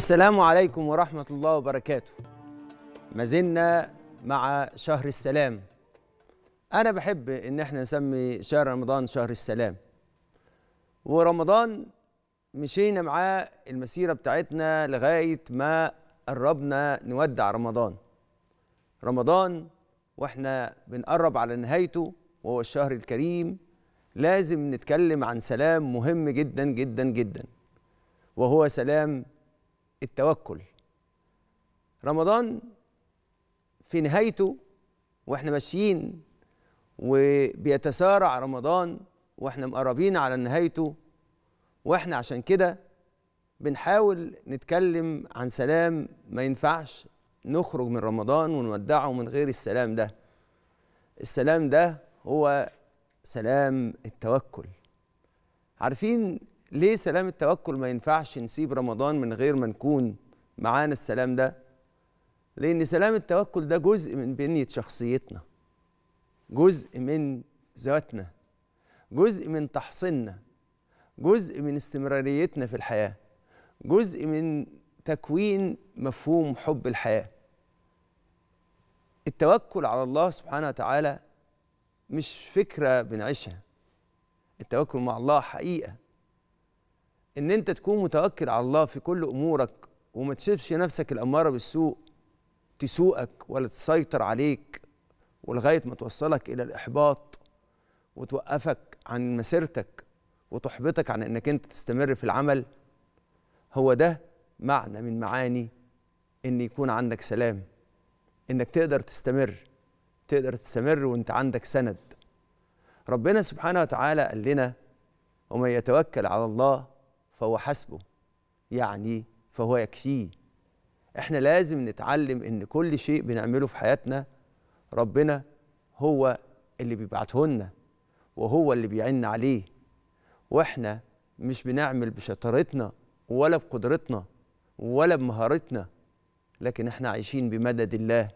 السلام عليكم ورحمة الله وبركاته ما زلنا مع شهر السلام أنا بحب إن إحنا نسمي شهر رمضان شهر السلام ورمضان مشينا معاه المسيرة بتاعتنا لغاية ما قربنا نودع رمضان رمضان وإحنا بنقرب على نهايته وهو الشهر الكريم لازم نتكلم عن سلام مهم جدا جدا جدا وهو سلام التوكل رمضان في نهايته واحنا ماشيين وبيتسارع رمضان واحنا مقربين على نهايته واحنا عشان كده بنحاول نتكلم عن سلام ما ينفعش نخرج من رمضان ونودعه من غير السلام ده السلام ده هو سلام التوكل عارفين ليه سلام التوكل ما ينفعش نسيب رمضان من غير ما نكون معانا السلام ده لأن سلام التوكل ده جزء من بنية شخصيتنا جزء من ذاتنا جزء من تحصيننا جزء من استمراريتنا في الحياة جزء من تكوين مفهوم حب الحياة التوكل على الله سبحانه وتعالى مش فكرة بنعيشها التوكل مع الله حقيقة ان انت تكون متوكل على الله في كل امورك وما تسيبش نفسك الاماره بالسوء تسوقك ولا تسيطر عليك ولغايه ما توصلك الى الاحباط وتوقفك عن مسيرتك وتحبطك عن انك انت تستمر في العمل هو ده معنى من معاني ان يكون عندك سلام انك تقدر تستمر تقدر تستمر وانت عندك سند ربنا سبحانه وتعالى قال لنا ومن يتوكل على الله فهو حسبه يعني فهو يكفيه احنا لازم نتعلم ان كل شيء بنعمله في حياتنا ربنا هو اللي بيبعته لنا وهو اللي بيعن عليه واحنا مش بنعمل بشطارتنا ولا بقدرتنا ولا بمهارتنا لكن احنا عايشين بمدد الله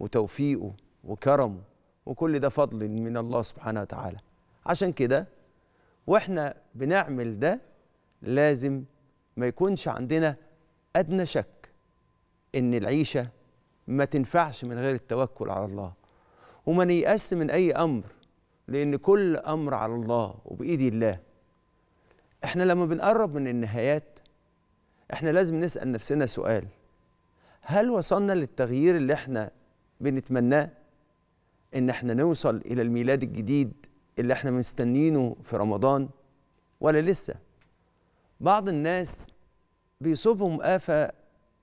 وتوفيقه وكرمه وكل ده فضل من الله سبحانه وتعالى عشان كده واحنا بنعمل ده لازم ما يكونش عندنا أدنى شك إن العيشة ما تنفعش من غير التوكل على الله وما نيأس من أي أمر لأن كل أمر على الله وبإيد الله إحنا لما بنقرب من النهايات إحنا لازم نسأل نفسنا سؤال هل وصلنا للتغيير اللي إحنا بنتمناه إن إحنا نوصل إلى الميلاد الجديد اللي إحنا مستنينه في رمضان ولا لسه؟ بعض الناس بيصيبهم آفة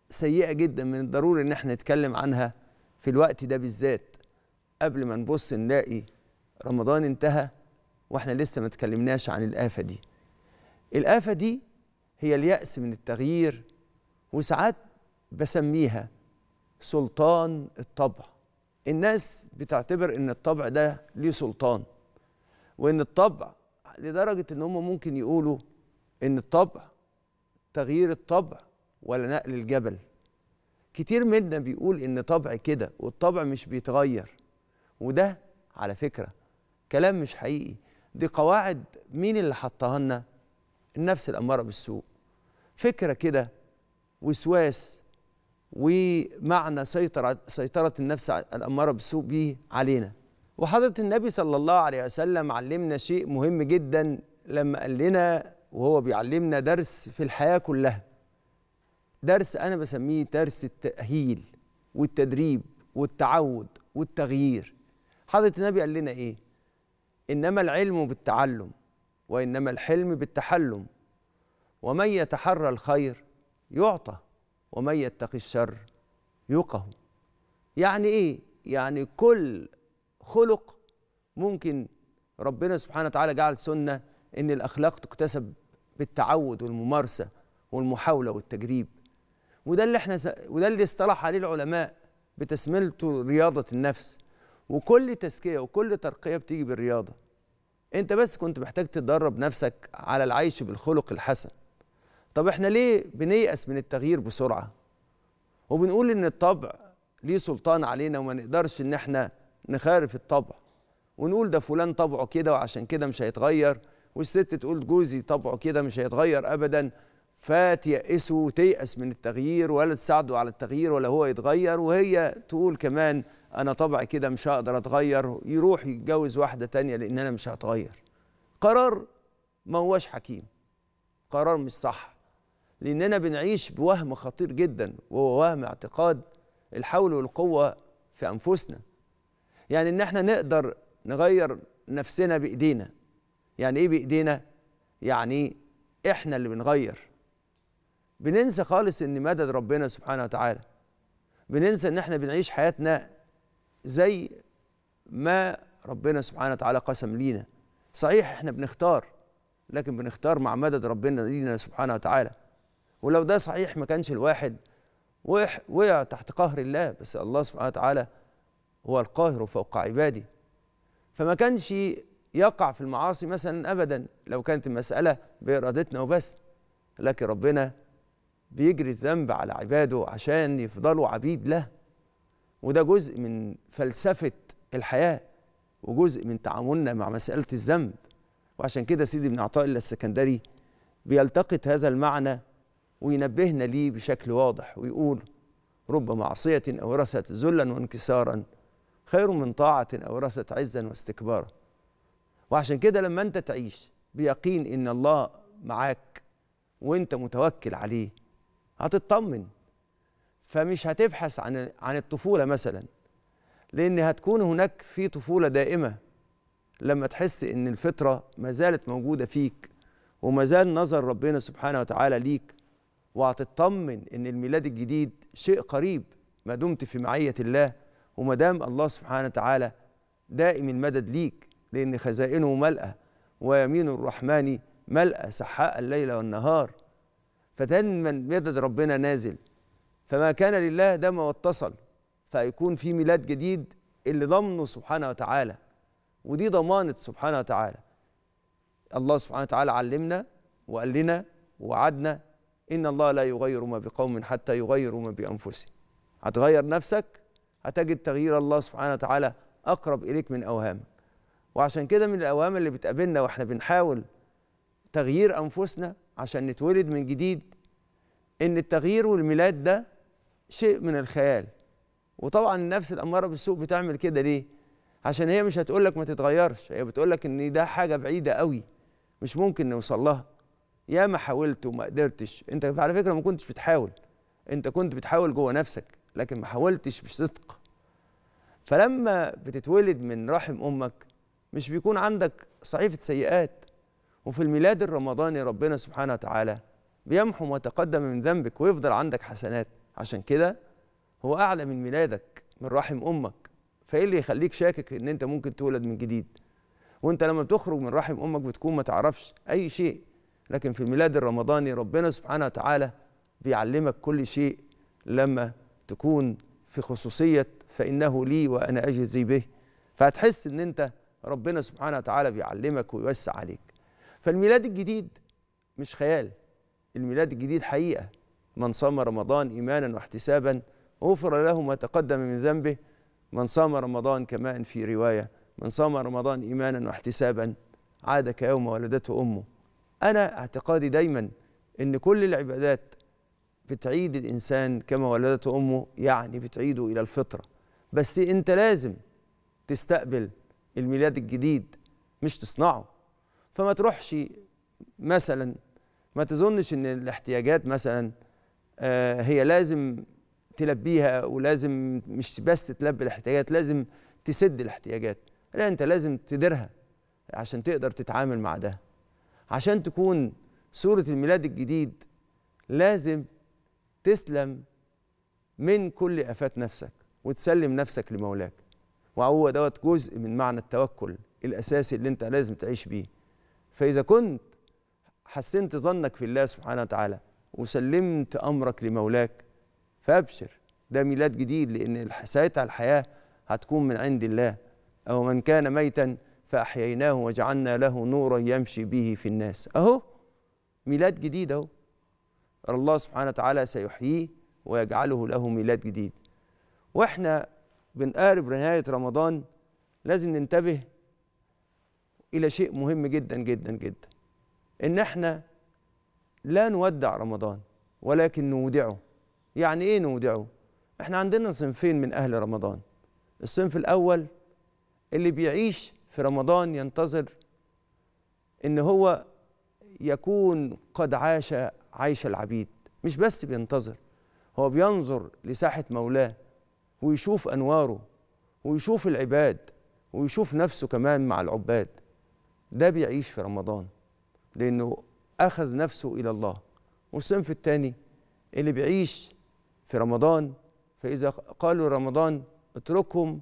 سيئة جدا من الضروري إن احنا نتكلم عنها في الوقت ده بالذات قبل ما نبص نلاقي رمضان انتهى واحنا لسه ما اتكلمناش عن الآفة دي الآفة دي هي اليأس من التغيير وساعات بسميها سلطان الطبع الناس بتعتبر ان الطبع ده ليه سلطان وان الطبع لدرجة ان هم ممكن يقولوا ان الطبع تغيير الطبع ولا نقل الجبل كتير منا بيقول ان طبع كده والطبع مش بيتغير وده على فكره كلام مش حقيقي دي قواعد مين اللي حطها لنا النفس الاماره بالسوء فكره كده وسواس ومعنى سيطرة, سيطرة النفس الأمارة بالسوء به علينا وحضرة النبي صلى الله عليه وسلم علمنا شيء مهم جدا لما قال لنا وهو بيعلمنا درس في الحياة كلها درس أنا بسميه درس التأهيل والتدريب والتعود والتغيير حضرة النبي قال لنا إيه؟ إنما العلم بالتعلم وإنما الحلم بالتحلم ومن يتحرى الخير يعطى ومن يتقي الشر يقه يعني إيه؟ يعني كل خلق ممكن ربنا سبحانه وتعالى جعل سنه ان الاخلاق تكتسب بالتعود والممارسه والمحاوله والتجريب وده اللي احنا وده اللي اصطلح عليه العلماء بتسميته رياضه النفس وكل تزكيه وكل ترقيه بتيجي بالرياضه انت بس كنت محتاج تدرب نفسك على العيش بالخلق الحسن طب احنا ليه بنيأس من التغيير بسرعه وبنقول ان الطبع ليه سلطان علينا وما نقدرش ان احنا نخالف الطبع ونقول ده فلان طبعه كده وعشان كده مش هيتغير والست تقول جوزي طبعه كده مش هيتغير ابدا فتيأسوا وتيأس من التغيير ولا تساعده على التغيير ولا هو يتغير وهي تقول كمان انا طبعي كده مش هقدر اتغير يروح يتجوز واحده تانية لان انا مش هتغير قرار ما هوش حكيم قرار مش صح لاننا بنعيش بوهم خطير جدا وهو وهم اعتقاد الحول والقوه في انفسنا يعني ان احنا نقدر نغير نفسنا بايدينا يعني ايه بايدينا يعني احنا اللي بنغير بننسى خالص ان مدد ربنا سبحانه وتعالى بننسى ان احنا بنعيش حياتنا زي ما ربنا سبحانه وتعالى قسم لينا صحيح احنا بنختار لكن بنختار مع مدد ربنا لينا سبحانه وتعالى ولو ده صحيح ما كانش الواحد وقع تحت قهر الله بس الله سبحانه وتعالى هو القاهر فوق عباده فما كانش يقع في المعاصي مثلا ابدا لو كانت المساله بارادتنا وبس لكن ربنا بيجري الذنب على عباده عشان يفضلوا عبيد له وده جزء من فلسفه الحياه وجزء من تعاملنا مع مساله الذنب وعشان كده سيدي ابن عطاء الله السكندري بيلتقط هذا المعنى وينبهنا ليه بشكل واضح ويقول رب معصيه اورثت ذلا وانكسارا خير من طاعه اورثت عزا واستكبارا وعشان كده لما انت تعيش بيقين ان الله معاك وانت متوكل عليه هتطمن فمش هتبحث عن عن الطفوله مثلا لان هتكون هناك في طفوله دائمه لما تحس ان الفطره ما زالت موجوده فيك وما زال نظر ربنا سبحانه وتعالى ليك وهتطمن ان الميلاد الجديد شيء قريب ما دمت في معيه الله وما دام الله سبحانه وتعالى دائم المدد ليك لأن خزائنه ملأة ويمين الرحمن ملأة سحاء الليل والنهار فدايما مدد ربنا نازل فما كان لله دم واتصل فيكون في ميلاد جديد اللي ضمنه سبحانه وتعالى ودي ضمانة سبحانه وتعالى الله سبحانه وتعالى علمنا وقال لنا ووعدنا إن الله لا يغير ما بقوم حتى يغيروا ما بأنفسهم هتغير نفسك هتجد تغيير الله سبحانه وتعالى أقرب إليك من أوهامك وعشان كده من الاوهام اللي بتقابلنا واحنا بنحاول تغيير انفسنا عشان نتولد من جديد ان التغيير والميلاد ده شيء من الخيال وطبعا النفس الاماره بالسوء بتعمل كده ليه عشان هي مش هتقول لك ما تتغيرش هي بتقول لك ان ده حاجه بعيده قوي مش ممكن نوصل لها يا ما حاولت وما قدرتش انت على فكره ما كنتش بتحاول انت كنت بتحاول جوه نفسك لكن ما حاولتش بصدق فلما بتتولد من رحم امك مش بيكون عندك صحيفة سيئات وفي الميلاد الرمضاني ربنا سبحانه وتعالى بيمحو ما تقدم من ذنبك ويفضل عندك حسنات عشان كده هو أعلى من ميلادك من رحم أمك فإيه اللي يخليك شاكك إن أنت ممكن تولد من جديد وأنت لما بتخرج من رحم أمك بتكون ما تعرفش أي شيء لكن في الميلاد الرمضاني ربنا سبحانه وتعالى بيعلمك كل شيء لما تكون في خصوصية فإنه لي وأنا أجزي به فهتحس إن أنت ربنا سبحانه وتعالى بيعلمك ويوسع عليك فالميلاد الجديد مش خيال الميلاد الجديد حقيقة من صام رمضان إيمانا واحتسابا غفر له ما تقدم من ذنبه من صام رمضان كما في رواية من صام رمضان إيمانا واحتسابا عاد كيوم ولدته أمه أنا اعتقادي دايما أن كل العبادات بتعيد الإنسان كما ولدته أمه يعني بتعيده إلى الفطرة بس أنت لازم تستقبل الميلاد الجديد مش تصنعه فما تروحش مثلا ما تظنش ان الاحتياجات مثلا آه، هي لازم تلبيها ولازم مش بس تلبي الاحتياجات لازم تسد الاحتياجات لا انت لازم تديرها عشان تقدر تتعامل مع ده عشان تكون سورة الميلاد الجديد لازم تسلم من كل آفات نفسك وتسلم نفسك لمولاك وهو دوت جزء من معنى التوكل الاساسي اللي انت لازم تعيش بيه فاذا كنت حسنت ظنك في الله سبحانه وتعالى وسلمت امرك لمولاك فابشر ده ميلاد جديد لان ساعتها الحياه هتكون من عند الله او من كان ميتا فاحييناه وجعلنا له نورا يمشي به في الناس اهو ميلاد جديد اهو الله سبحانه وتعالى سيحييه ويجعله له ميلاد جديد واحنا بنقارب نهاية رمضان لازم ننتبه إلى شيء مهم جدا جدا جدا إن إحنا لا نودع رمضان ولكن نودعه يعني إيه نودعه؟ إحنا عندنا صنفين من أهل رمضان الصنف الأول اللي بيعيش في رمضان ينتظر إن هو يكون قد عاش عيش العبيد مش بس بينتظر هو بينظر لساحة مولاه ويشوف أنواره ويشوف العباد ويشوف نفسه كمان مع العباد ده بيعيش في رمضان لأنه أخذ نفسه إلى الله والصنف الثاني اللي بيعيش في رمضان فإذا قالوا رمضان اتركهم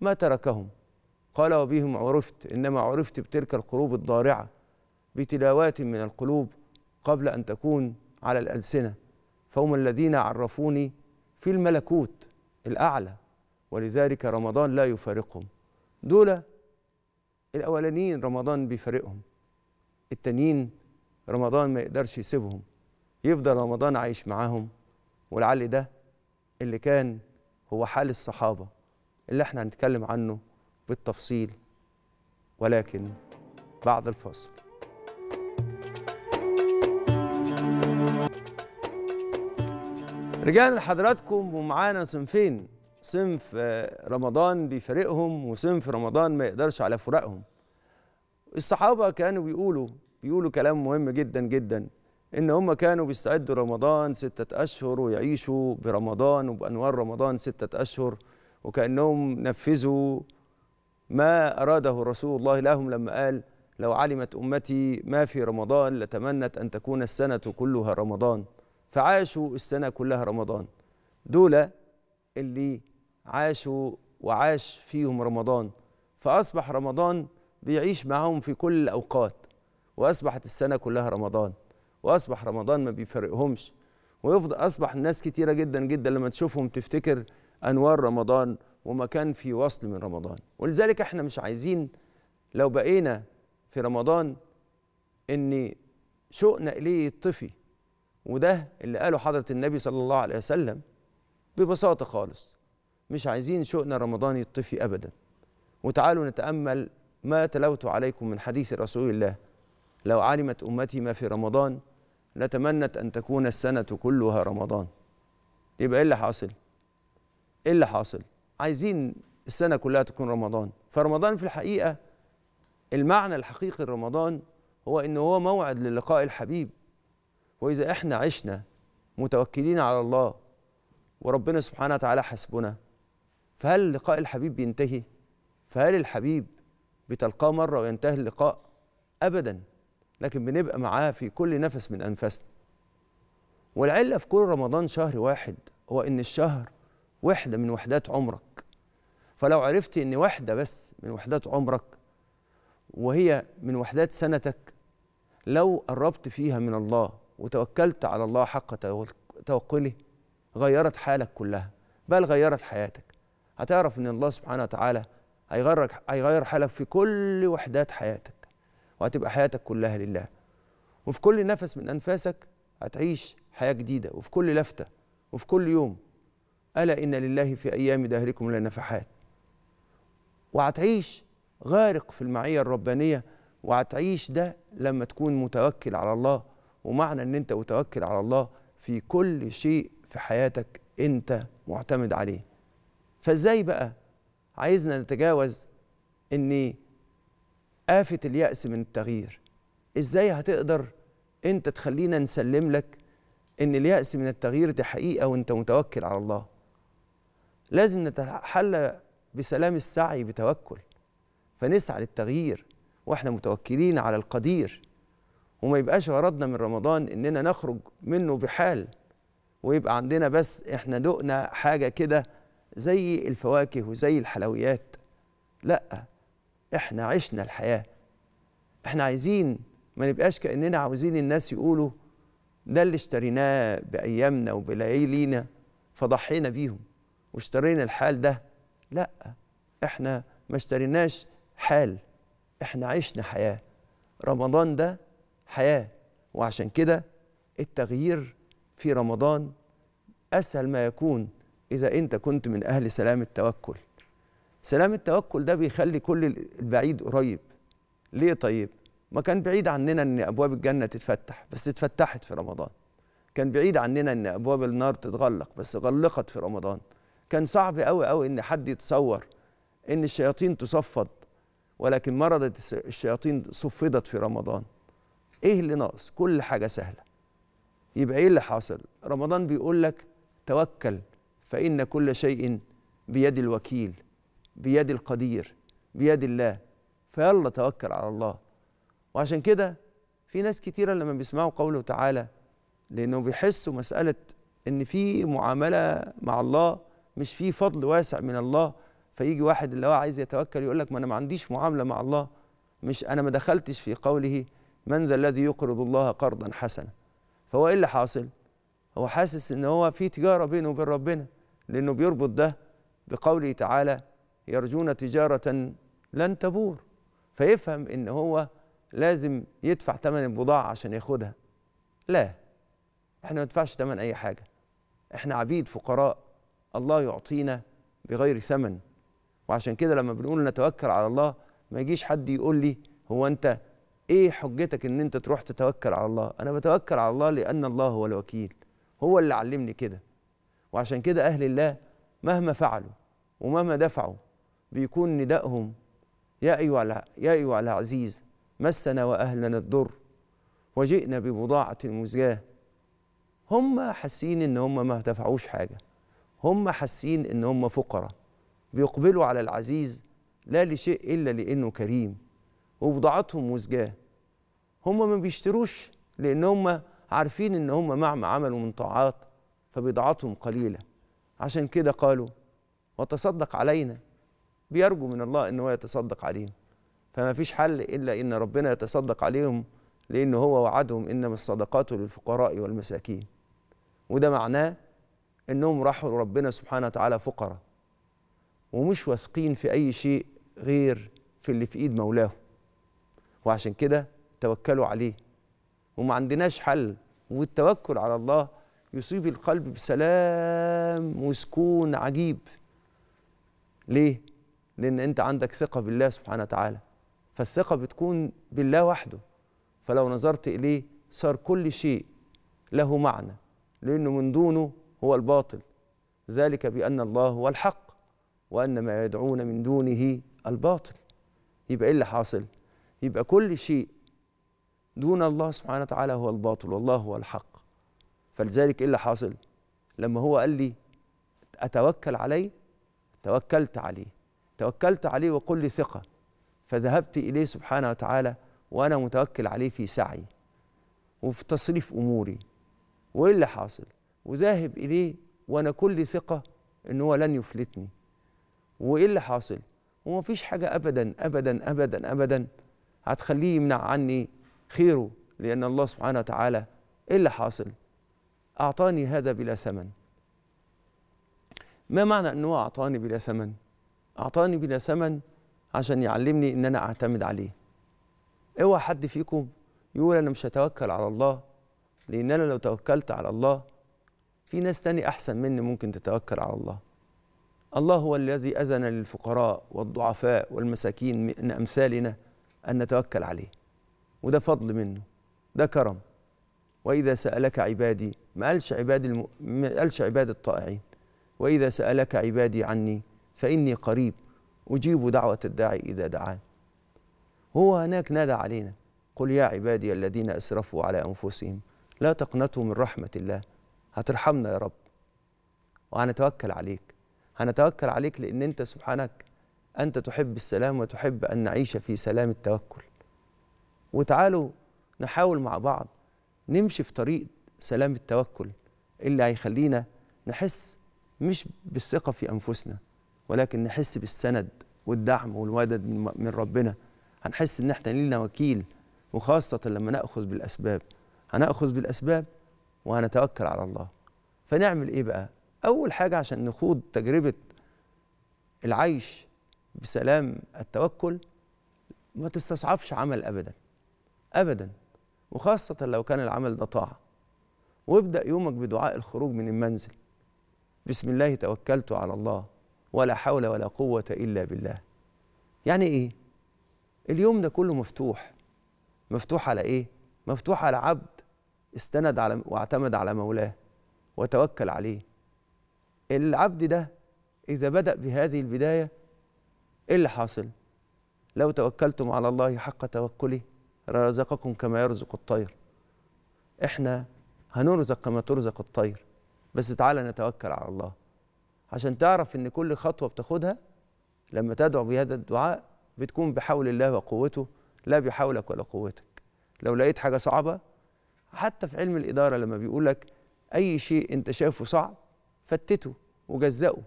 ما تركهم قال وبهم عرفت إنما عرفت بتلك القلوب الضارعة بتلاوات من القلوب قبل أن تكون على الألسنة فهم الذين عرفوني في الملكوت الأعلى ولذلك رمضان لا يفارقهم دول الأولانيين رمضان بيفارقهم التانيين رمضان ما يقدرش يسيبهم يفضل رمضان عايش معاهم ولعل ده اللي كان هو حال الصحابة اللي احنا هنتكلم عنه بالتفصيل ولكن بعد الفاصل رجعنا لحضراتكم ومعانا صنفين صنف آه، رمضان بيفارقهم وصنف رمضان ما يقدرش على فراقهم الصحابة كانوا بيقولوا بيقولوا كلام مهم جدا جدا إن هم كانوا بيستعدوا رمضان ستة أشهر ويعيشوا برمضان وبأنوار رمضان ستة أشهر وكأنهم نفذوا ما أراده رسول الله لهم لما قال لو علمت أمتي ما في رمضان لتمنت أن تكون السنة كلها رمضان فعاشوا السنة كلها رمضان دول اللي عاشوا وعاش فيهم رمضان فأصبح رمضان بيعيش معهم في كل الأوقات وأصبحت السنة كلها رمضان وأصبح رمضان ما بيفرقهمش ويفضل أصبح الناس كتيرة جدا جدا لما تشوفهم تفتكر أنوار رمضان وما كان في وصل من رمضان ولذلك احنا مش عايزين لو بقينا في رمضان ان شوقنا اليه يطفي وده اللي قاله حضرة النبي صلى الله عليه وسلم ببساطة خالص مش عايزين شوقنا رمضان يطفي أبدا وتعالوا نتأمل ما تلوت عليكم من حديث رسول الله لو علمت أمتي ما في رمضان لتمنت أن تكون السنة كلها رمضان يبقى إيه اللي حاصل؟ إيه اللي حاصل؟ عايزين السنة كلها تكون رمضان فرمضان في الحقيقة المعنى الحقيقي لرمضان هو إن هو موعد للقاء الحبيب واذا احنا عشنا متوكلين على الله وربنا سبحانه وتعالى حسبنا فهل لقاء الحبيب بينتهي فهل الحبيب بتلقاه مره وينتهي اللقاء ابدا لكن بنبقى معاه في كل نفس من انفاسنا والعله في كل رمضان شهر واحد هو ان الشهر وحده من وحدات عمرك فلو عرفت ان وحده بس من وحدات عمرك وهي من وحدات سنتك لو قربت فيها من الله وتوكلت على الله حق توكله غيرت حالك كلها بل غيرت حياتك هتعرف ان الله سبحانه وتعالى هيغير هيغير حالك في كل وحدات حياتك وهتبقى حياتك كلها لله وفي كل نفس من انفاسك هتعيش حياه جديده وفي كل لفته وفي كل يوم الا ان لله في ايام دهركم لنفحات وهتعيش غارق في المعيه الربانيه وهتعيش ده لما تكون متوكل على الله ومعنى ان انت متوكل على الله في كل شيء في حياتك انت معتمد عليه فازاي بقى عايزنا نتجاوز ان آفة اليأس من التغيير ازاي هتقدر انت تخلينا نسلم لك ان اليأس من التغيير دي حقيقة وانت متوكل على الله لازم نتحلى بسلام السعي بتوكل فنسعى للتغيير واحنا متوكلين على القدير وما يبقاش غرضنا من رمضان اننا نخرج منه بحال ويبقى عندنا بس احنا دقنا حاجه كده زي الفواكه وزي الحلويات لا احنا عشنا الحياه احنا عايزين ما نبقاش كاننا عاوزين الناس يقولوا ده اللي اشتريناه بايامنا وبليالينا فضحينا بيهم واشترينا الحال ده لا احنا ما اشتريناش حال احنا عشنا حياه رمضان ده حياه وعشان كده التغيير في رمضان اسهل ما يكون اذا انت كنت من اهل سلام التوكل سلام التوكل ده بيخلي كل البعيد قريب ليه طيب ما كان بعيد عننا ان ابواب الجنه تتفتح بس اتفتحت في رمضان كان بعيد عننا ان ابواب النار تتغلق بس غلقت في رمضان كان صعب قوي قوي ان حد يتصور ان الشياطين تصفد ولكن مرضت الشياطين صفدت في رمضان ايه اللي ناقص كل حاجه سهله يبقى ايه اللي حاصل رمضان بيقول لك توكل فان كل شيء بيد الوكيل بيد القدير بيد الله فيلا توكل على الله وعشان كده في ناس كتيره لما بيسمعوا قوله تعالى لانه بيحسوا مساله ان في معامله مع الله مش في فضل واسع من الله فيجي واحد اللي هو عايز يتوكل يقول لك ما انا ما عنديش معامله مع الله مش انا ما دخلتش في قوله من ذا الذي يقرض الله قرضا حسنا فهو ايه اللي حاصل هو حاسس ان هو في تجاره بينه وبين ربنا لانه بيربط ده بقوله تعالى يرجون تجاره لن تبور فيفهم ان هو لازم يدفع ثمن البضاعه عشان ياخدها لا احنا ما ندفعش ثمن اي حاجه احنا عبيد فقراء الله يعطينا بغير ثمن وعشان كده لما بنقول نتوكل على الله ما يجيش حد يقول لي هو انت ايه حجتك ان انت تروح تتوكل على الله انا بتوكل على الله لان الله هو الوكيل هو اللي علمني كده وعشان كده اهل الله مهما فعلوا ومهما دفعوا بيكون ندائهم يا ايها يا ايها العزيز مسنا واهلنا الضر وجئنا ببضاعه مزجاه هم حاسين ان هم ما دفعوش حاجه هم حاسين ان هم فقراء بيقبلوا على العزيز لا لشيء الا لانه كريم وبضاعتهم وزجاه هم ما بيشتروش لأن هم عارفين إن هم ما عملوا من طاعات فبضاعتهم قليلة عشان كده قالوا وتصدق علينا بيرجو من الله إن هو يتصدق عليهم فما فيش حل إلا إن ربنا يتصدق عليهم لأن هو وعدهم إنما الصدقات للفقراء والمساكين وده معناه إنهم راحوا لربنا سبحانه وتعالى فقراء ومش واثقين في أي شيء غير في اللي في إيد مولاهم وعشان كده توكلوا عليه وما عندناش حل والتوكل على الله يصيب القلب بسلام وسكون عجيب ليه لان انت عندك ثقه بالله سبحانه وتعالى فالثقه بتكون بالله وحده فلو نظرت اليه صار كل شيء له معنى لانه من دونه هو الباطل ذلك بان الله هو الحق وان ما يدعون من دونه الباطل يبقى ايه اللي حاصل يبقى كل شيء دون الله سبحانه وتعالى هو الباطل والله هو الحق فلذلك ايه اللي حاصل لما هو قال لي اتوكل عليه توكلت عليه توكلت عليه وقل لي ثقه فذهبت اليه سبحانه وتعالى وانا متوكل عليه في سعي وفي تصريف اموري وايه اللي حاصل وذاهب اليه وانا كل ثقه ان هو لن يفلتني وايه اللي حاصل ومفيش حاجه ابدا ابدا ابدا ابدا هتخليه يمنع عني خيره لأن الله سبحانه وتعالى إيه اللي حاصل؟ أعطاني هذا بلا ثمن ما معنى أنه أعطاني بلا ثمن؟ أعطاني بلا ثمن عشان يعلمني أن أنا أعتمد عليه اوعى حد فيكم يقول أنا مش هتوكل على الله لأن أنا لو توكلت على الله في ناس تاني أحسن مني ممكن تتوكل على الله الله هو الذي أذن للفقراء والضعفاء والمساكين من أمثالنا أن نتوكل عليه وده فضل منه ده كرم وإذا سألك عبادي ما قالش عبادي الم... ما قالش عباد الطائعين وإذا سألك عبادي عني فإني قريب أجيب دعوة الداعي إذا دعان هو هناك نادى علينا قل يا عبادي الذين أسرفوا على أنفسهم لا تقنطوا من رحمة الله هترحمنا يا رب وهنتوكل عليك هنتوكل عليك لأن أنت سبحانك أنت تحب السلام وتحب أن نعيش في سلام التوكل وتعالوا نحاول مع بعض نمشي في طريق سلام التوكل اللي هيخلينا نحس مش بالثقة في أنفسنا ولكن نحس بالسند والدعم والودد من ربنا هنحس إن إحنا لينا وكيل وخاصة لما نأخذ بالأسباب هنأخذ بالأسباب وهنتوكل على الله فنعمل إيه بقى؟ أول حاجة عشان نخوض تجربة العيش بسلام التوكل ما تستصعبش عمل ابدا ابدا وخاصه لو كان العمل ده طاعه وابدا يومك بدعاء الخروج من المنزل بسم الله توكلت على الله ولا حول ولا قوه الا بالله يعني ايه اليوم ده كله مفتوح مفتوح على ايه مفتوح على عبد استند على واعتمد على مولاه وتوكل عليه العبد ده اذا بدا بهذه البدايه ايه اللي حاصل لو توكلتم على الله حق توكله رزقكم كما يرزق الطير احنا هنرزق كما ترزق الطير بس تعالى نتوكل على الله عشان تعرف ان كل خطوه بتاخدها لما تدعو بهذا الدعاء بتكون بحول الله وقوته لا بحولك ولا قوتك لو لقيت حاجه صعبه حتى في علم الاداره لما بيقول لك اي شيء انت شايفه صعب فتته وجزأه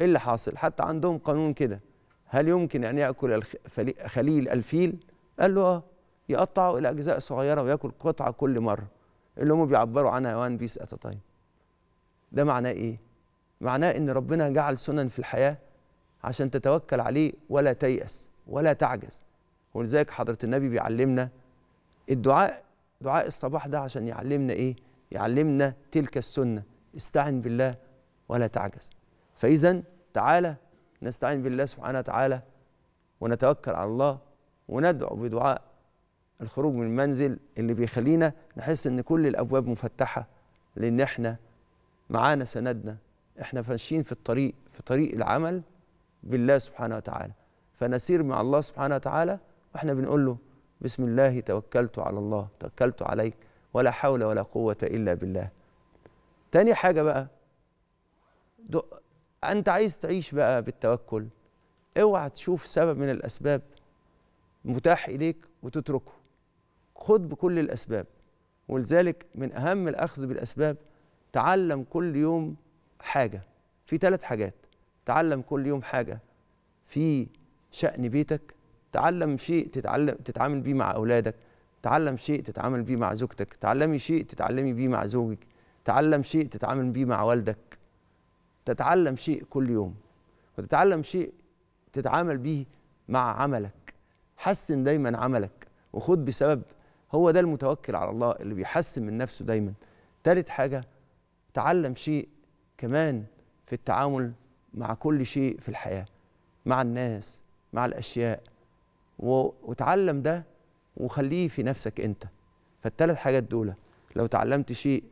ايه اللي حاصل حتى عندهم قانون كده هل يمكن أن يأكل خليل الفيل؟ قال له آه يقطعه إلى أجزاء صغيرة ويأكل قطعة كل مرة اللي هم بيعبروا عنها وان بيس أت طيب. ده معناه إيه؟ معناه إن ربنا جعل سنن في الحياة عشان تتوكل عليه ولا تيأس ولا تعجز ولذلك حضرة النبي بيعلمنا الدعاء دعاء الصباح ده عشان يعلمنا إيه؟ يعلمنا تلك السنة استعن بالله ولا تعجز فإذا تعالى نستعين بالله سبحانه وتعالى ونتوكل على الله وندعو بدعاء الخروج من المنزل اللي بيخلينا نحس ان كل الابواب مفتحه لان احنا معانا سندنا احنا ماشيين في الطريق في طريق العمل بالله سبحانه وتعالى فنسير مع الله سبحانه وتعالى واحنا بنقول له بسم الله توكلت على الله توكلت عليك ولا حول ولا قوه الا بالله تاني حاجه بقى انت عايز تعيش بقى بالتوكل اوعى تشوف سبب من الاسباب متاح اليك وتتركه خد بكل الاسباب ولذلك من اهم الاخذ بالاسباب تعلم كل يوم حاجه في ثلاث حاجات تعلم كل يوم حاجه في شان بيتك تعلم شيء تتعلم تتعامل بيه مع اولادك تعلم شيء تتعامل بيه مع زوجتك تعلمي شيء تتعلمي بيه مع زوجك تعلم شيء تتعامل بيه مع والدك تتعلم شيء كل يوم وتتعلم شيء تتعامل به مع عملك حسن دايما عملك وخد بسبب هو ده المتوكل على الله اللي بيحسن من نفسه دايما تالت حاجة تعلم شيء كمان في التعامل مع كل شيء في الحياة مع الناس مع الأشياء وتعلم ده وخليه في نفسك أنت فالتلات حاجات دول لو تعلمت شيء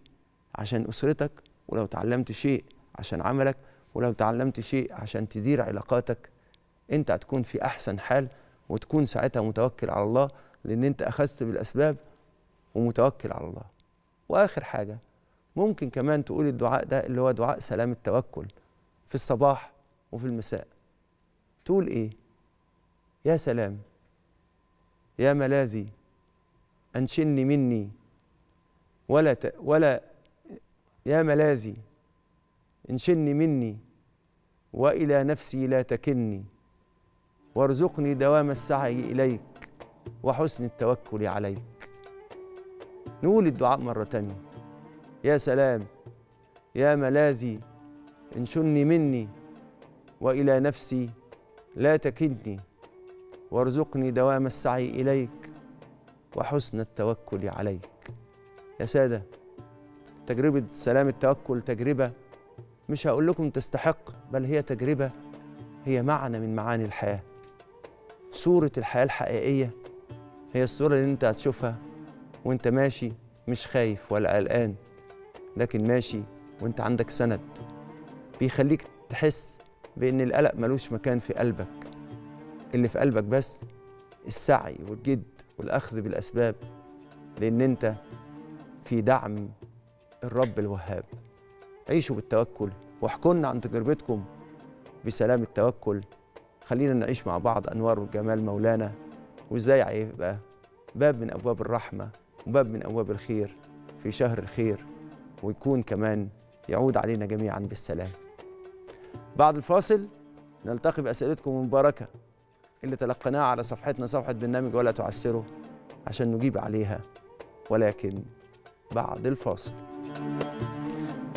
عشان أسرتك ولو تعلمت شيء عشان عملك ولو تعلمت شيء عشان تدير علاقاتك انت هتكون في احسن حال وتكون ساعتها متوكل على الله لان انت اخذت بالاسباب ومتوكل على الله واخر حاجه ممكن كمان تقول الدعاء ده اللي هو دعاء سلام التوكل في الصباح وفي المساء تقول ايه يا سلام يا ملاذي انشني مني ولا ت... ولا يا ملاذي انشني مني والى نفسي لا تكني وارزقني دوام السعي اليك وحسن التوكل عليك نقول الدعاء مره تانيه يا سلام يا ملاذي انشني مني والى نفسي لا تكني وارزقني دوام السعي اليك وحسن التوكل عليك يا ساده تجربه سلام التوكل تجربه مش هقول لكم تستحق بل هي تجربة هي معنى من معاني الحياة صورة الحياة الحقيقية هي الصورة اللي انت هتشوفها وانت ماشي مش خايف ولا قلقان لكن ماشي وانت عندك سند بيخليك تحس بان القلق ملوش مكان في قلبك اللي في قلبك بس السعي والجد والاخذ بالاسباب لان انت في دعم الرب الوهاب عيشوا بالتوكل واحكوا لنا عن تجربتكم بسلام التوكل خلينا نعيش مع بعض أنوار وجمال مولانا وإزاي هيبقى باب من أبواب الرحمة وباب من أبواب الخير في شهر الخير ويكون كمان يعود علينا جميعا بالسلام بعد الفاصل نلتقي بأسئلتكم المباركة اللي تلقيناها على صفحتنا صفحة برنامج ولا تعسره عشان نجيب عليها ولكن بعد الفاصل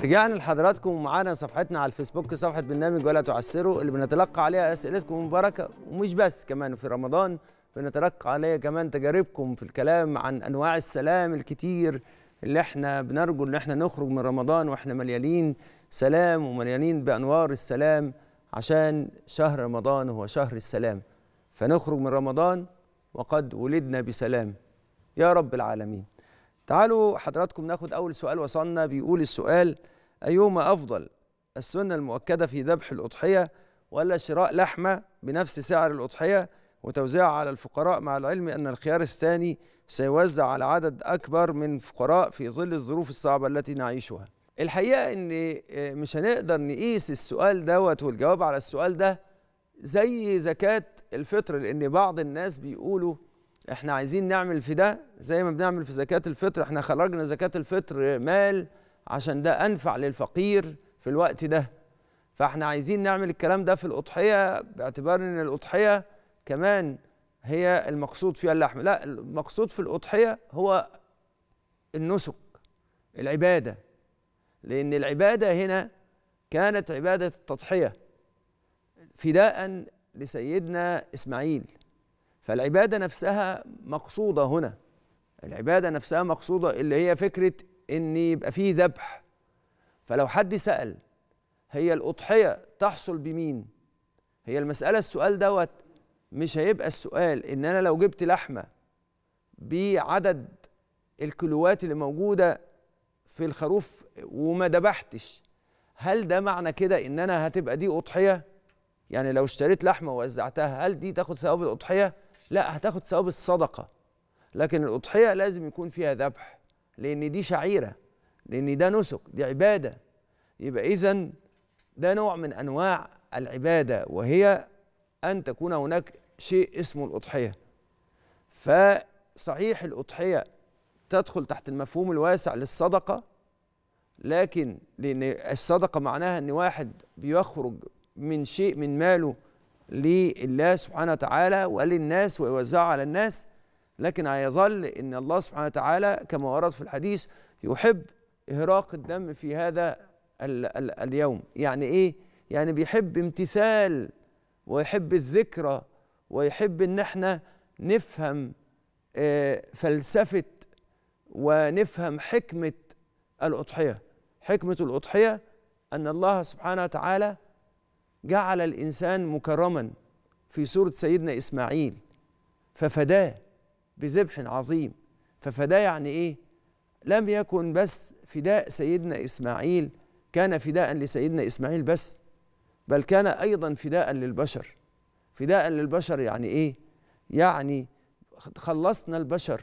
رجعنا لحضراتكم ومعانا صفحتنا على الفيسبوك صفحه برنامج ولا تعسروا اللي بنتلقى عليها اسئلتكم المباركه ومش بس كمان في رمضان بنتلقى عليها كمان تجاربكم في الكلام عن انواع السلام الكتير اللي احنا بنرجو ان احنا نخرج من رمضان واحنا مليانين سلام ومليانين بانوار السلام عشان شهر رمضان هو شهر السلام فنخرج من رمضان وقد ولدنا بسلام يا رب العالمين تعالوا حضراتكم ناخد اول سؤال وصلنا بيقول السؤال أيهما أفضل السنة المؤكدة في ذبح الأضحية ولا شراء لحمة بنفس سعر الأضحية وتوزيعها على الفقراء مع العلم أن الخيار الثاني سيوزع على عدد أكبر من فقراء في ظل الظروف الصعبة التي نعيشها الحقيقة أن آه، مش هنقدر نقيس السؤال دوت والجواب على السؤال ده زي زكاة الفطر لأن بعض الناس بيقولوا احنا عايزين نعمل في ده زي ما بنعمل في زكاة الفطر احنا خرجنا زكاة الفطر مال عشان ده أنفع للفقير في الوقت ده فاحنا عايزين نعمل الكلام ده في الأضحية باعتبار إن الأضحية كمان هي المقصود فيها اللحم لا المقصود في الأضحية هو النسك العبادة لأن العبادة هنا كانت عبادة التضحية فداء لسيدنا إسماعيل فالعبادة نفسها مقصودة هنا العبادة نفسها مقصودة اللي هي فكرة ان يبقى فيه ذبح فلو حد سال هي الاضحيه تحصل بمين هي المساله السؤال دوت مش هيبقى السؤال ان انا لو جبت لحمه بعدد الكيلوات اللي موجوده في الخروف وما ذبحتش هل ده معنى كده ان انا هتبقى دي اضحيه يعني لو اشتريت لحمه ووزعتها هل دي تاخد ثواب الاضحيه لا هتاخد ثواب الصدقه لكن الاضحيه لازم يكون فيها ذبح لأن دي شعيرة لأن ده نسك دي عبادة يبقى إذا ده نوع من أنواع العبادة وهي أن تكون هناك شيء اسمه الأضحية فصحيح الأضحية تدخل تحت المفهوم الواسع للصدقة لكن لأن الصدقة معناها أن واحد بيخرج من شيء من ماله لله سبحانه وتعالى وللناس ويوزعه على الناس لكن هيظل ان الله سبحانه وتعالى كما ورد في الحديث يحب اهراق الدم في هذا الـ الـ اليوم يعني ايه يعني بيحب امتثال ويحب الذكرى ويحب ان احنا نفهم آه، فلسفه ونفهم حكمه الاضحيه حكمه الاضحيه ان الله سبحانه وتعالى جعل الانسان مكرما في سوره سيدنا اسماعيل ففداه بذبح عظيم ففداه يعني ايه لم يكن بس فداء سيدنا اسماعيل كان فداء لسيدنا اسماعيل بس بل كان ايضا فداء للبشر فداء للبشر يعني ايه يعني خلصنا البشر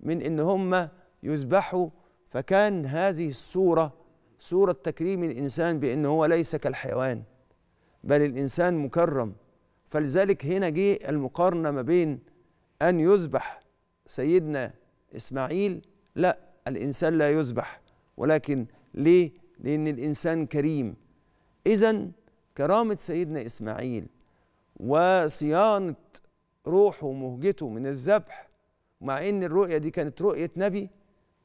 من ان هم يذبحوا فكان هذه الصوره صوره تكريم الانسان بان هو ليس كالحيوان بل الانسان مكرم فلذلك هنا جه المقارنه ما بين ان يذبح سيدنا إسماعيل لا الإنسان لا يذبح ولكن ليه؟ لأن الإنسان كريم إذا كرامة سيدنا إسماعيل وصيانة روحه ومهجته من الذبح مع ان الرؤيه دي كانت رؤيه نبي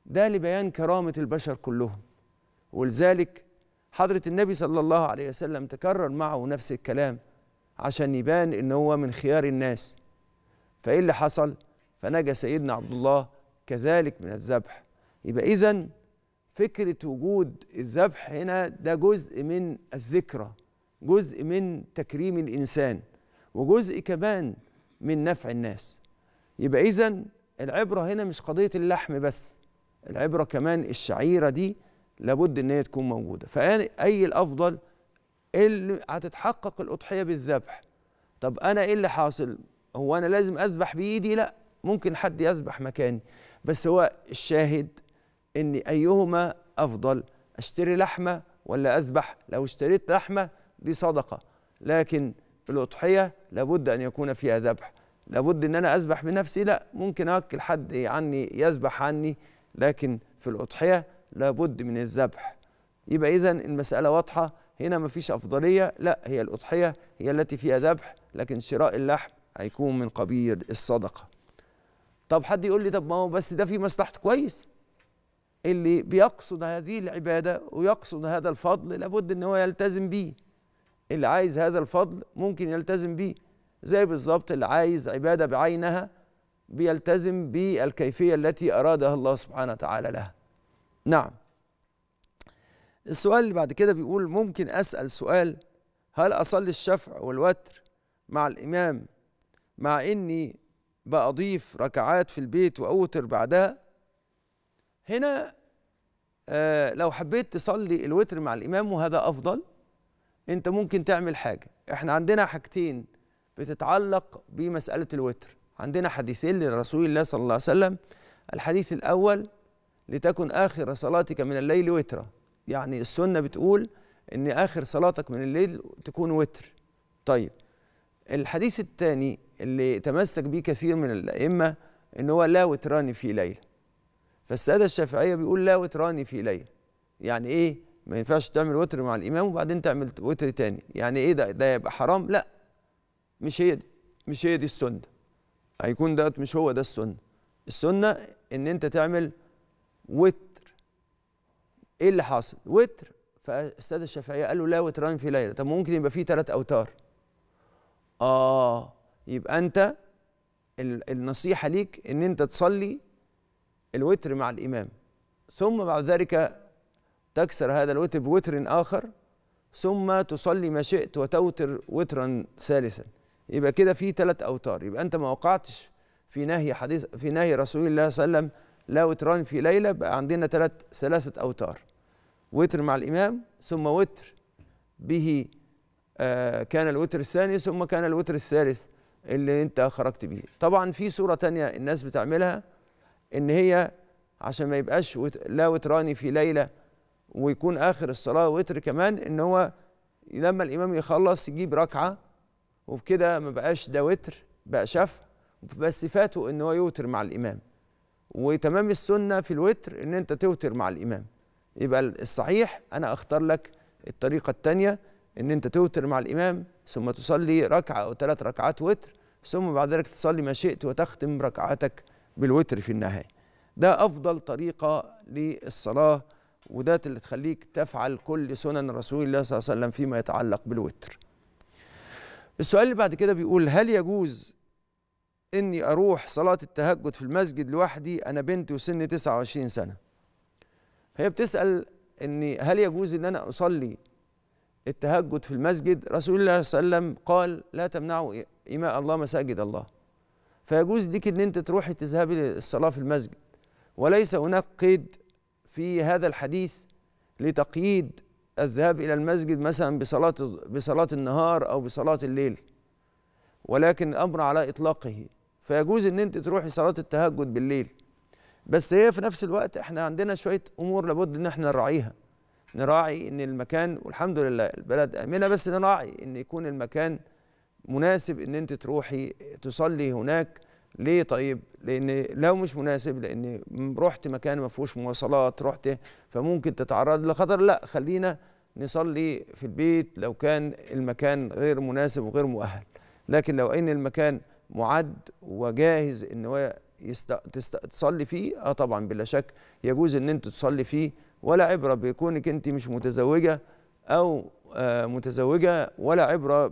ده لبيان كرامه البشر كلهم ولذلك حضره النبي صلى الله عليه وسلم تكرر معه نفس الكلام عشان يبان ان هو من خيار الناس فايه اللي حصل فنجى سيدنا عبد الله كذلك من الذبح يبقى إذا فكرة وجود الذبح هنا ده جزء من الذكرى جزء من تكريم الإنسان وجزء كمان من نفع الناس يبقى إذا العبرة هنا مش قضية اللحم بس العبرة كمان الشعيرة دي لابد إن هي تكون موجودة فأي الأفضل اللي هتتحقق الأضحية بالذبح طب أنا إيه اللي حاصل هو أنا لازم أذبح بإيدي لأ ممكن حد يسبح مكاني بس هو الشاهد ان ايهما افضل اشتري لحمه ولا اذبح لو اشتريت لحمه دي صدقه لكن الاضحيه لابد ان يكون فيها ذبح لابد ان انا اذبح بنفسي لا ممكن اوكل حد عني يذبح عني لكن في الاضحيه لابد من الذبح يبقى اذا المساله واضحه هنا مفيش افضليه لا هي الاضحيه هي التي فيها ذبح لكن شراء اللحم هيكون من قبيل الصدقه طب حد يقول لي طب ما هو بس ده في مصلحة كويس اللي بيقصد هذه العبادة ويقصد هذا الفضل لابد ان هو يلتزم بيه اللي عايز هذا الفضل ممكن يلتزم بيه زي بالظبط اللي عايز عبادة بعينها بيلتزم بالكيفية التي أرادها الله سبحانه وتعالى لها نعم السؤال اللي بعد كده بيقول ممكن أسأل سؤال هل أصلي الشفع والوتر مع الإمام مع إني بقى أضيف ركعات في البيت وأوتر بعدها هنا آه لو حبيت تصلي الوتر مع الإمام وهذا أفضل أنت ممكن تعمل حاجة إحنا عندنا حاجتين بتتعلق بمسألة الوتر عندنا حديثين لرسول الله صلى الله عليه وسلم الحديث الأول لتكن آخر صلاتك من الليل وترا يعني السنة بتقول إن آخر صلاتك من الليل تكون وتر طيب الحديث الثاني اللي تمسك به كثير من الأئمة إن هو لا وتراني في ليلة فالسادة الشافعية بيقول لا وتراني في ليلة يعني إيه ما ينفعش تعمل وتر مع الإمام وبعدين تعمل وتر تاني يعني إيه ده ده يبقى حرام لا مش هي دي مش هي دي السنة هيكون ده مش هو ده السنة السنة إن أنت تعمل وتر إيه اللي حاصل وتر فالسادة الشافعية قالوا لا وتران في ليلة طب ممكن يبقى فيه ثلاث أوتار اه يبقى انت النصيحه ليك ان انت تصلي الوتر مع الامام ثم بعد ذلك تكسر هذا الوتر بوتر اخر ثم تصلي ما شئت وتوتر وترا ثالثا يبقى كده في ثلاث اوتار يبقى انت ما وقعتش في نهي حديث في نهي رسول الله صلى الله عليه وسلم لا وتران في ليله بقى عندنا ثلاث ثلاثه اوتار وتر مع الامام ثم وتر به آه، كان الوتر الثاني ثم كان الوتر الثالث اللي انت خرجت بيه طبعا في صوره تانية الناس بتعملها ان هي عشان ما يبقاش لا وتراني في ليله ويكون اخر الصلاه وتر كمان ان هو لما الامام يخلص يجيب ركعه وبكده ما بقاش ده وتر بقى شفع بس فاته ان هو يوتر مع الامام وتمام السنه في الوتر ان انت توتر مع الامام يبقى الصحيح انا اختار لك الطريقه الثانيه ان انت توتر مع الامام ثم تصلي ركعه او ثلاث ركعات وتر ثم بعد ذلك تصلي ما شئت وتختم ركعتك بالوتر في النهايه ده افضل طريقه للصلاه وده اللي تخليك تفعل كل سنن رسول الله صلى الله عليه وسلم فيما يتعلق بالوتر السؤال اللي بعد كده بيقول هل يجوز اني اروح صلاه التهجد في المسجد لوحدي انا بنت وسني 29 سنه هي بتسال اني هل يجوز ان انا اصلي التهجد في المسجد رسول الله صلى الله عليه وسلم قال لا تمنعوا إماء الله مساجد الله فيجوز ليك ان انت تروحي تذهبي للصلاه في المسجد وليس هناك قيد في هذا الحديث لتقييد الذهاب الى المسجد مثلا بصلاه بصلاه النهار او بصلاه الليل ولكن الامر على اطلاقه فيجوز ان انت تروحي صلاه التهجد بالليل بس هي في نفس الوقت احنا عندنا شويه امور لابد ان احنا نراعيها نراعي ان المكان والحمد لله البلد امنه بس نراعي ان يكون المكان مناسب ان انت تروحي تصلي هناك ليه طيب لان لو مش مناسب لان رحت مكان ما فيهوش مواصلات رحت فممكن تتعرض لخطر لا خلينا نصلي في البيت لو كان المكان غير مناسب وغير مؤهل لكن لو ان المكان معد وجاهز ان هو تصلي فيه اه طبعا بلا شك يجوز ان انت تصلي فيه ولا عبرة بكونك أنت مش متزوجة أو آه، متزوجة ولا عبرة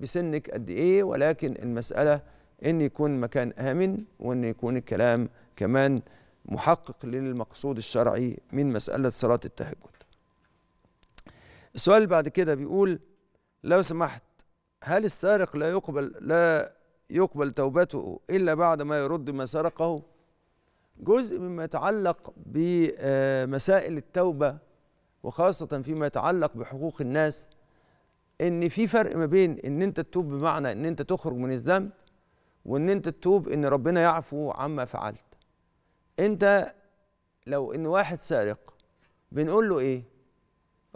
بسنك قد إيه ولكن المسألة أن يكون مكان آمن وأن يكون الكلام كمان محقق للمقصود الشرعي من مسألة صلاة التهجد السؤال بعد كده بيقول لو سمحت هل السارق لا يقبل لا يقبل توبته إلا بعد ما يرد ما سرقه جزء مما يتعلق بمسائل التوبة وخاصة فيما يتعلق بحقوق الناس ان في فرق ما بين ان انت تتوب بمعنى ان انت تخرج من الذنب وان انت تتوب ان ربنا يعفو عما فعلت انت لو ان واحد سارق بنقول له ايه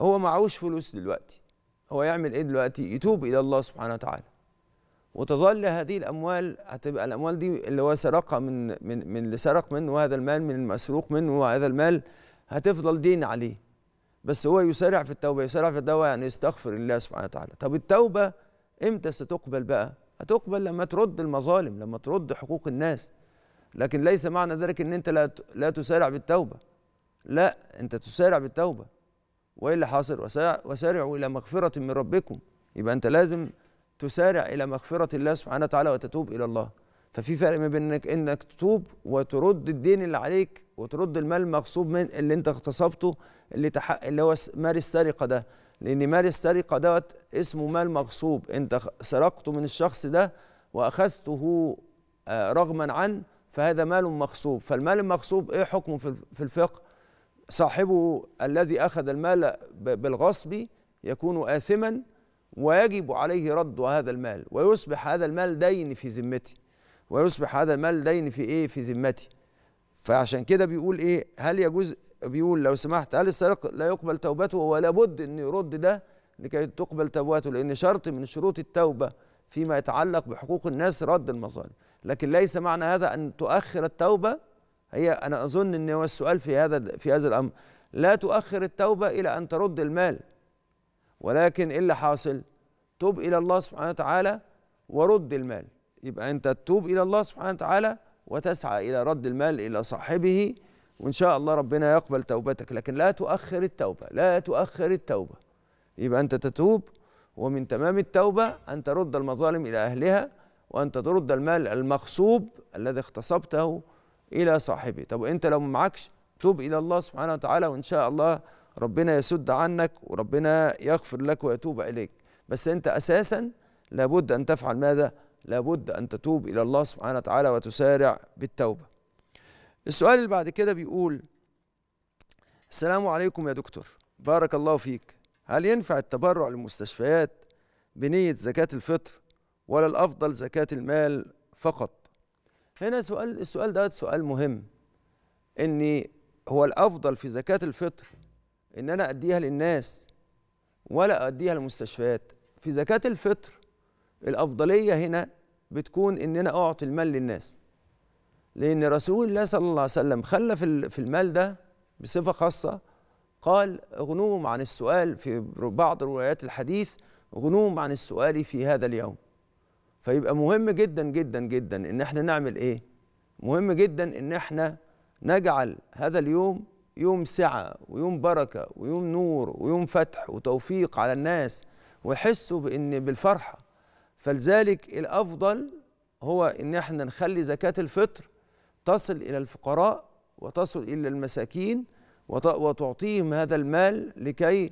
هو معهوش فلوس دلوقتي هو يعمل ايه دلوقتي يتوب الى الله سبحانه وتعالى وتظل هذه الاموال هتبقى الاموال دي اللي هو سرقها من من من اللي سرق منه هذا المال من المسروق منه وهذا المال هتفضل دين عليه بس هو يسارع في التوبه يسارع في الدواء يعني يستغفر الله سبحانه وتعالى طب التوبه امتى ستقبل بقى هتقبل لما ترد المظالم لما ترد حقوق الناس لكن ليس معنى ذلك ان انت لا لا تسارع بالتوبه لا انت تسارع بالتوبه وايه اللي حاصل وسارعوا الى مغفره من ربكم يبقى انت لازم تسارع الى مغفره الله سبحانه وتعالى وتتوب الى الله ففي فرق ما بين انك انك تتوب وترد الدين اللي عليك وترد المال المغصوب من اللي انت اغتصبته اللي تحق اللي هو مال السرقه ده لان مال السرقه دوت اسمه مال مغصوب انت سرقته من الشخص ده واخذته آه، رغما عنه فهذا مال مغصوب فالمال المغصوب ايه حكمه في الفقه صاحبه الذي اخذ المال بالغصب يكون اثما ويجب عليه رد هذا المال ويصبح هذا المال دين في ذمتي ويصبح هذا المال دين في ايه في ذمتي فعشان كده بيقول ايه هل يجوز بيقول لو سمحت هل السارق لا يقبل توبته ولا بد ان يرد ده لكي تقبل توبته لان شرط من شروط التوبه فيما يتعلق بحقوق الناس رد المظالم لكن ليس معنى هذا ان تؤخر التوبه هي انا اظن ان هو السؤال في هذا في هذا الامر لا تؤخر التوبه الى ان ترد المال ولكن ايه اللي حاصل توب الى الله سبحانه وتعالى ورد المال يبقى انت تتوب الى الله سبحانه وتعالى وتسعى الى رد المال الى صاحبه وان شاء الله ربنا يقبل توبتك لكن لا تؤخر التوبه لا تؤخر التوبه يبقى انت تتوب ومن تمام التوبه ان ترد المظالم الى اهلها وان ترد المال المغصوب الذي اغتصبته الى صاحبه طب انت لو معكش توب الى الله سبحانه وتعالى وان شاء الله ربنا يسد عنك وربنا يغفر لك ويتوب إليك بس أنت أساسا لابد أن تفعل ماذا؟ لابد أن تتوب إلى الله سبحانه وتعالى وتسارع بالتوبة السؤال اللي بعد كده بيقول السلام عليكم يا دكتور بارك الله فيك هل ينفع التبرع للمستشفيات بنية زكاة الفطر ولا الأفضل زكاة المال فقط هنا سؤال السؤال ده سؤال مهم ان هو الافضل في زكاه الفطر ان انا اديها للناس ولا اديها للمستشفيات في زكاه الفطر الافضليه هنا بتكون ان انا اعطي المال للناس لان رسول الله صلى الله عليه وسلم خلى في المال ده بصفه خاصه قال غنوم عن السؤال في بعض روايات الحديث غنوم عن السؤال في هذا اليوم فيبقى مهم جدا جدا جدا ان احنا نعمل ايه مهم جدا ان احنا نجعل هذا اليوم يوم سعة ويوم بركة ويوم نور ويوم فتح وتوفيق على الناس ويحسوا بإن بالفرحة فلذلك الأفضل هو إن احنا نخلي زكاة الفطر تصل إلى الفقراء وتصل إلى المساكين وتعطيهم هذا المال لكي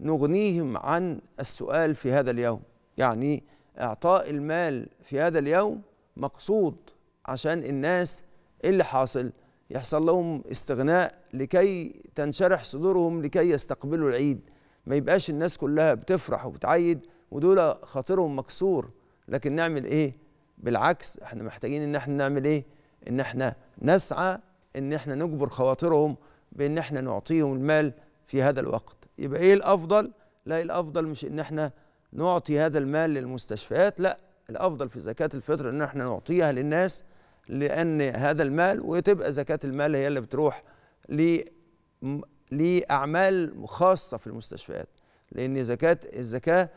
نغنيهم عن السؤال في هذا اليوم يعني إعطاء المال في هذا اليوم مقصود عشان الناس اللي حاصل يحصل لهم استغناء لكي تنشرح صدورهم لكي يستقبلوا العيد ما يبقاش الناس كلها بتفرح وبتعيد ودول خاطرهم مكسور لكن نعمل ايه بالعكس احنا محتاجين ان احنا نعمل ايه ان احنا نسعى ان احنا نجبر خواطرهم بان احنا نعطيهم المال في هذا الوقت يبقى ايه الافضل لا الافضل مش ان احنا نعطي هذا المال للمستشفيات لا الافضل في زكاه الفطر ان احنا نعطيها للناس لأن هذا المال وتبقى زكاة المال هي اللي بتروح لأعمال خاصة في المستشفيات لأن زكاة الزكاة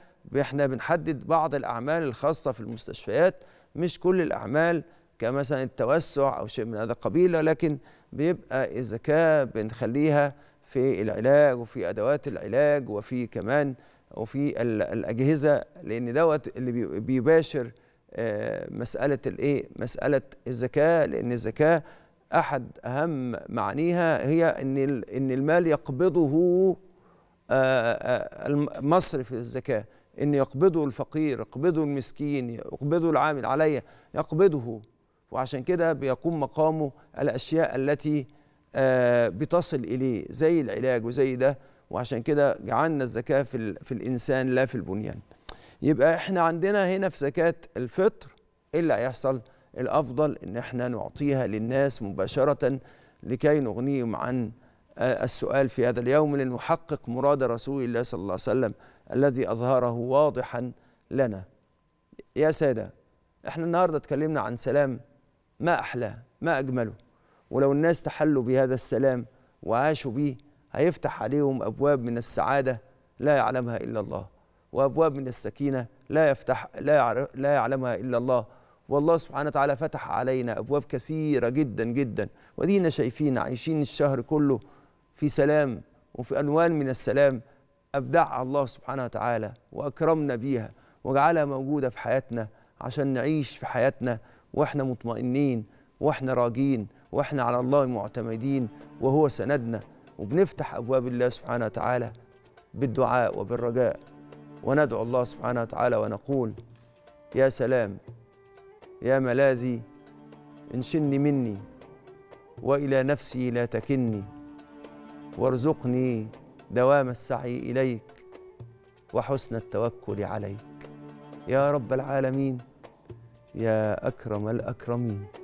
احنا بنحدد بعض الأعمال الخاصة في المستشفيات مش كل الأعمال كمثلا التوسع أو شيء من هذا القبيل لكن بيبقى الزكاة بنخليها في العلاج وفي أدوات العلاج وفي كمان وفي الأجهزة لأن دوت اللي بيباشر مساله الايه مساله الزكاه لان الزكاه احد اهم معانيها هي ان ان المال يقبضه آه، آه، مصرف الزكاه ان يقبضه الفقير يقبضه المسكين يقبضه العامل عليا يقبضه وعشان كده بيقوم مقامه الاشياء التي آه، بتصل اليه زي العلاج وزي ده وعشان كده جعلنا الزكاه في, في الانسان لا في البنيان يبقى احنا عندنا هنا في زكاة الفطر ايه اللي هيحصل الافضل ان احنا نعطيها للناس مباشرة لكي نغنيهم عن آه، السؤال في هذا اليوم لنحقق مراد رسول الله صلى الله عليه وسلم الذي اظهره واضحا لنا يا ساده احنا النهارده اتكلمنا عن سلام ما احلاه ما اجمله ولو الناس تحلوا بهذا السلام وعاشوا به هيفتح عليهم ابواب من السعاده لا يعلمها الا الله وابواب من السكينه لا يفتح لا لا يعلمها الا الله والله سبحانه وتعالى فتح علينا ابواب كثيره جدا جدا ودينا شايفين عايشين الشهر كله في سلام وفي الوان من السلام ابدعها الله سبحانه وتعالى واكرمنا بيها وجعلها موجوده في حياتنا عشان نعيش في حياتنا واحنا مطمئنين واحنا راجين واحنا على الله معتمدين وهو سندنا وبنفتح ابواب الله سبحانه وتعالى بالدعاء وبالرجاء وندعو الله سبحانه وتعالى ونقول يا سلام يا ملاذي انشني مني والى نفسي لا تكني وارزقني دوام السعي اليك وحسن التوكل عليك يا رب العالمين يا اكرم الاكرمين